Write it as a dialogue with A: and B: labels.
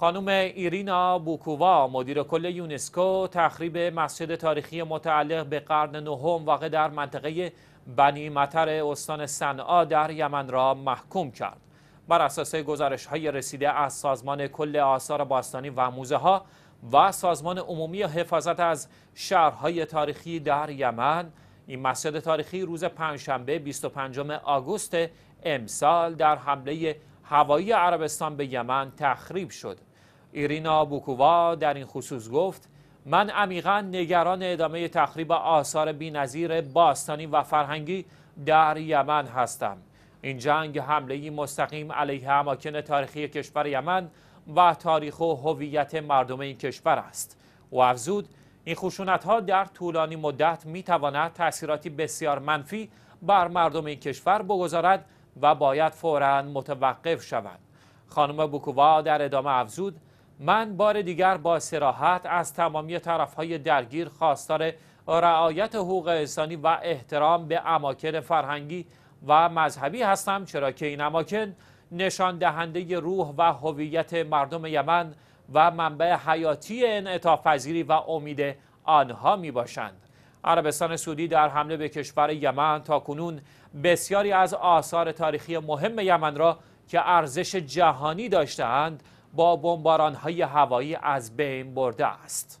A: خانم ایرینا بوکووا مدیر کل یونسکو تخریب مسجد تاریخی متعلق به قرن نهم واقع در منطقه بنی متر استان صنعا در یمن را محکوم کرد بر اساس گزارش های رسیده از سازمان کل آثار باستانی و موزه ها و سازمان عمومی حفاظت از شهرهای تاریخی در یمن این مسجد تاریخی روز پنجشنبه 25 آگوست امسال در حمله هوایی عربستان به یمن تخریب شد ایرینا بوکووا در این خصوص گفت من عمیقا نگران ادامه تخریب آثار بینظیر باستانی و فرهنگی در یمن هستم این جنگ حمله مستقیم علیه اماکن تاریخی کشور یمن و تاریخ و هویت مردم این کشور است و افزود این خشونت ها در طولانی مدت می تواند تاثیراتی بسیار منفی بر مردم این کشور بگذارد و باید فورا متوقف شود. خانم بوکووا در ادامه افزود من بار دیگر با سراحت از تمامی طرفهای درگیر خواستار رعایت حقوق انسانی و احترام به اماکن فرهنگی و مذهبی هستم چرا که این اماکن نشان دهنده روح و هویت مردم یمن و منبع حیاتی انعطاف و امید آنها می باشند عربستان سعودی در حمله به کشور یمن تاکنون بسیاری از آثار تاریخی مهم یمن را که ارزش جهانی داشتهاند با های هوایی از بین برده است.